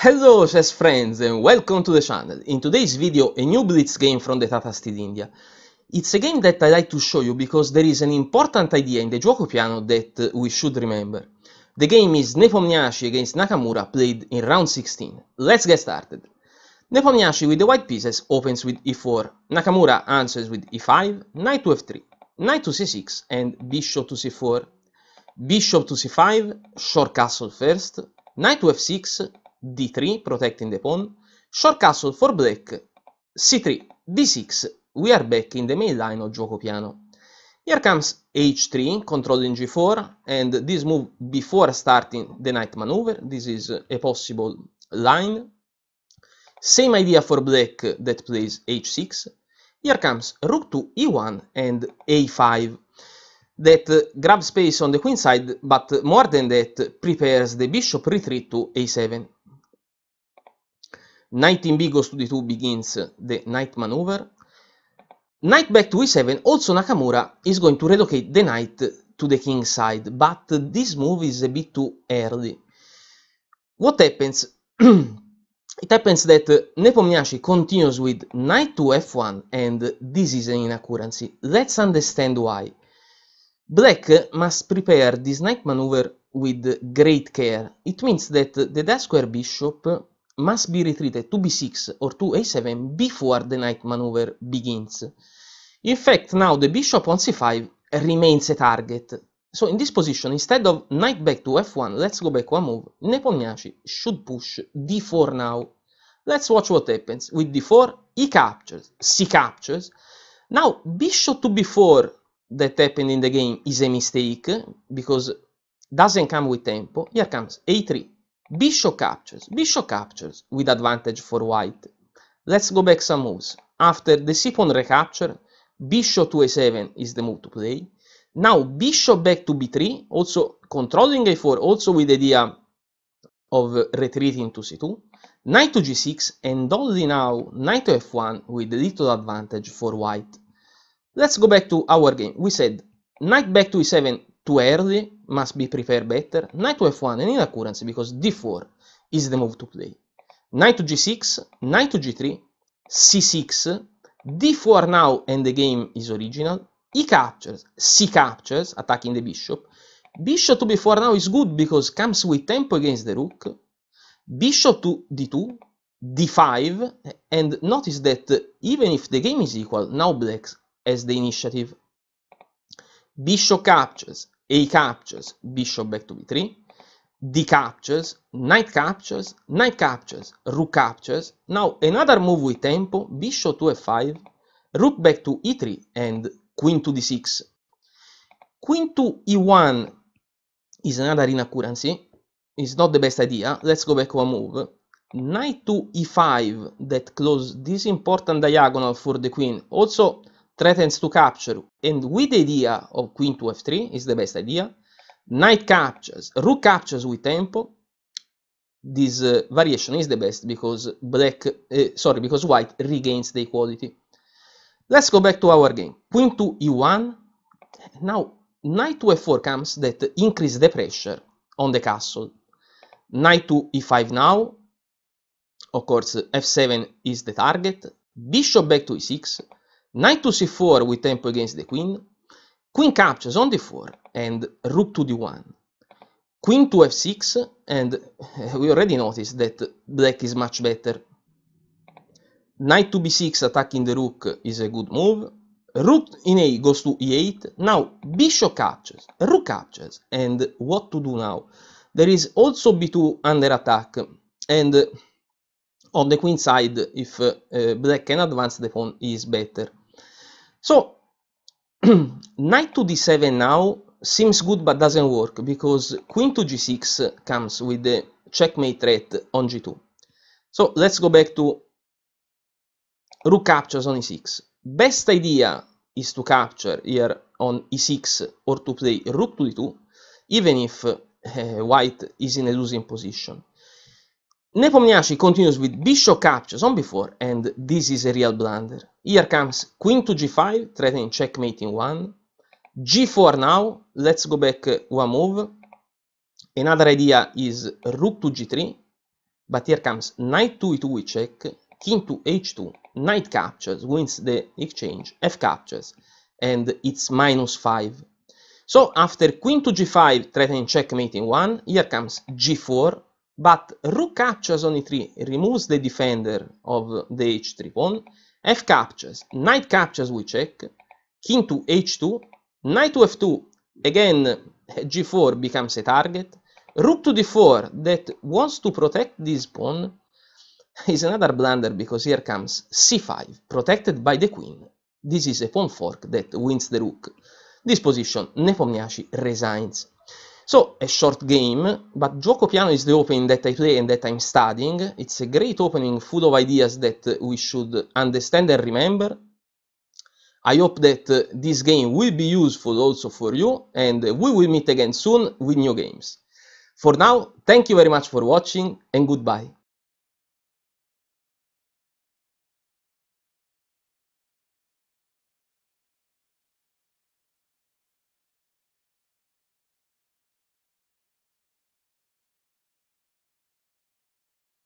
Hello chess friends and welcome to the channel. In today's video a new Blitz game from the Tata Steel India. It's a game that I like to show you because there is an important idea in the gioco piano that uh, we should remember. The game is Nepomniachtchi against Nakamura played in round 16. Let's get started. Nepomniachtchi with the white pieces opens with e4, Nakamura answers with e5, knight to f3, knight to c6 and bishop to c4, bishop to c5, short castle first, knight to f6, d3, protecting the pawn, short castle for black, c3, d6, we are back in the main line of gioco piano. Here comes h3, controlling g4, and this move before starting the knight maneuver, this is a possible line. Same idea for black that plays h6. Here comes rook to e1 and a5, that uh, grabs space on the queen side, but more than that, prepares the bishop retreat to a7. Knight in goes to d2 begins the knight maneuver. Knight back to e7, also Nakamura is going to relocate the knight to the king side, but this move is a bit too early. What happens? it happens that Nepomniachtchi continues with knight to f1, and this is an inaccuracy. Let's understand why. Black must prepare this knight maneuver with great care. It means that the d square bishop must be retreated to b6 or to a7 before the knight maneuver begins. In fact, now the bishop on c5 remains a target. So in this position, instead of knight back to f1, let's go back one move, Nepomniachtchi should push d4 now. Let's watch what happens. With d4, he captures, c captures. Now, bishop to b4 that happened in the game is a mistake, because doesn't come with tempo. Here comes a3, Bishop captures. Bishop captures with advantage for white. Let's go back some moves. After the c-pawn recapture, bishop to a7 is the move to play. Now bishop back to b3, also controlling a4, also with the idea of retreating to c2. Knight to g6 and only now knight to f1 with little advantage for white. Let's go back to our game. We said knight back to e7 too early must be prepared better. Knight to f1 and in occurrence because d4 is the move to play. Knight to g6, knight to g3, c6, d4 now and the game is original. He captures, c captures, attacking the bishop. Bishop to b4 now is good because comes with tempo against the rook. Bishop to d2, d5, and notice that even if the game is equal, now black has the initiative. Bishop captures, a captures bishop back to b3, d captures, knight captures, knight captures, rook captures. Now another move with tempo, bishop to f5, rook back to e3 and queen to d6. Queen to e1 is another inaccuracy, it's not the best idea, let's go back one move. Knight to e5 that closes this important diagonal for the queen. Also, threatens to capture, and with the idea of queen to f3 is the best idea. Knight captures, rook captures with tempo. This uh, variation is the best because black, uh, sorry, because white regains the equality. Let's go back to our game. Queen to e1. Now knight to f4 comes that increase the pressure on the castle. Knight to e5 now. Of course, f7 is the target. Bishop back to e6 Knight to c4 with tempo against the queen. Queen captures on d4 and rook to d1. Queen to f6 and eh, we already noticed that black is much better. Knight to b6 attacking the rook is a good move. Rook in a goes to e8. Now bishop captures, rook captures and what to do now? There is also b2 under attack and eh, on the queen side if uh, black can advance the pawn is better. So knight to d7 now seems good but doesn't work because queen to g6 comes with the checkmate threat on g2. So let's go back to rook captures on e6. Best idea is to capture here on e6 or to play rook to d2 even if uh, white is in a losing position. Nepomniachtchi continues with bishop captures on b4 and this is a real blunder. Here comes queen to g5, threatening checkmate in one. g4 now, let's go back one move. Another idea is rook to g3, but here comes knight to e2 we check, king to h2, knight captures, wins the exchange, f captures, and it's minus 5. So after queen to g5, threatening checkmate in 1, here comes g4, but rook captures on e3, removes the defender of the h3 pawn, f captures, knight captures we check, king to h2, knight to f2, again g4 becomes a target, rook to d4 that wants to protect this pawn is another blunder because here comes c5, protected by the queen. This is a pawn fork that wins the rook. This position Nepomniachtchi resigns so, a short game, but Gioco Piano is the opening that I play and that I'm studying. It's a great opening full of ideas that we should understand and remember. I hope that uh, this game will be useful also for you, and we will meet again soon with new games. For now, thank you very much for watching, and goodbye.